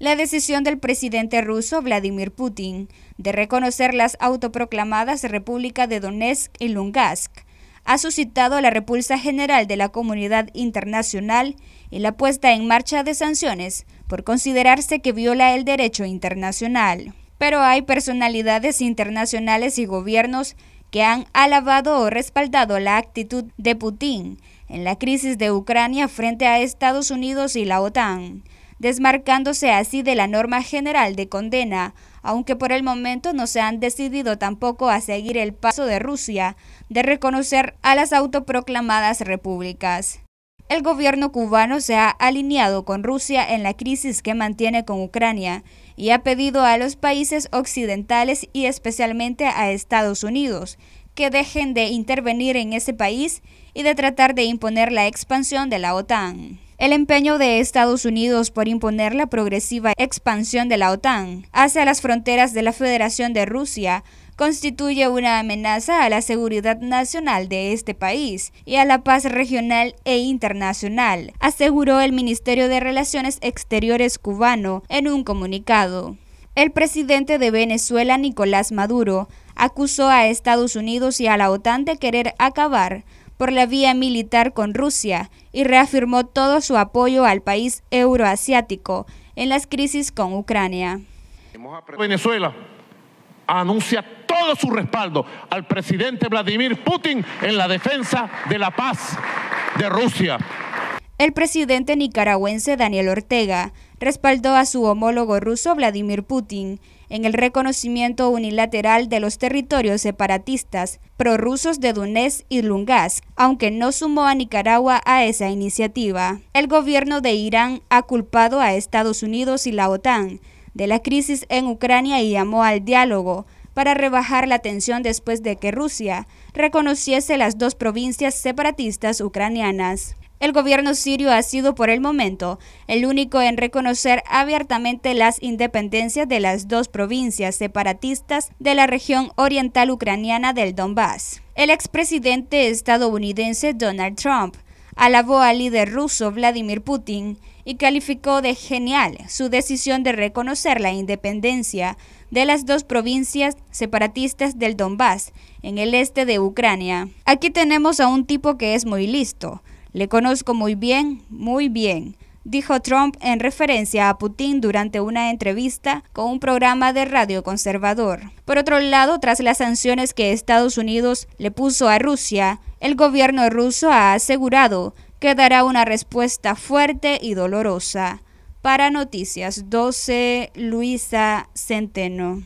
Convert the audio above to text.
La decisión del presidente ruso Vladimir Putin de reconocer las autoproclamadas República de Donetsk y Lugansk ha suscitado la repulsa general de la comunidad internacional y la puesta en marcha de sanciones por considerarse que viola el derecho internacional. Pero hay personalidades internacionales y gobiernos que han alabado o respaldado la actitud de Putin en la crisis de Ucrania frente a Estados Unidos y la OTAN desmarcándose así de la norma general de condena, aunque por el momento no se han decidido tampoco a seguir el paso de Rusia de reconocer a las autoproclamadas repúblicas. El gobierno cubano se ha alineado con Rusia en la crisis que mantiene con Ucrania y ha pedido a los países occidentales y especialmente a Estados Unidos que dejen de intervenir en ese país y de tratar de imponer la expansión de la OTAN. El empeño de Estados Unidos por imponer la progresiva expansión de la OTAN hacia las fronteras de la Federación de Rusia constituye una amenaza a la seguridad nacional de este país y a la paz regional e internacional, aseguró el Ministerio de Relaciones Exteriores cubano en un comunicado. El presidente de Venezuela, Nicolás Maduro, acusó a Estados Unidos y a la OTAN de querer acabar por la vía militar con Rusia y reafirmó todo su apoyo al país euroasiático en las crisis con Ucrania. Venezuela anuncia todo su respaldo al presidente Vladimir Putin en la defensa de la paz de Rusia. El presidente nicaragüense Daniel Ortega respaldó a su homólogo ruso Vladimir Putin en el reconocimiento unilateral de los territorios separatistas prorrusos de Dunés y Lungás, aunque no sumó a Nicaragua a esa iniciativa. El gobierno de Irán ha culpado a Estados Unidos y la OTAN de la crisis en Ucrania y llamó al diálogo para rebajar la tensión después de que Rusia reconociese las dos provincias separatistas ucranianas. El gobierno sirio ha sido por el momento el único en reconocer abiertamente las independencias de las dos provincias separatistas de la región oriental ucraniana del Donbass. El expresidente estadounidense Donald Trump alabó al líder ruso Vladimir Putin y calificó de genial su decisión de reconocer la independencia de las dos provincias separatistas del Donbass en el este de Ucrania. Aquí tenemos a un tipo que es muy listo, le conozco muy bien, muy bien, dijo Trump en referencia a Putin durante una entrevista con un programa de radio conservador. Por otro lado, tras las sanciones que Estados Unidos le puso a Rusia, el gobierno ruso ha asegurado que dará una respuesta fuerte y dolorosa. Para Noticias 12, Luisa Centeno.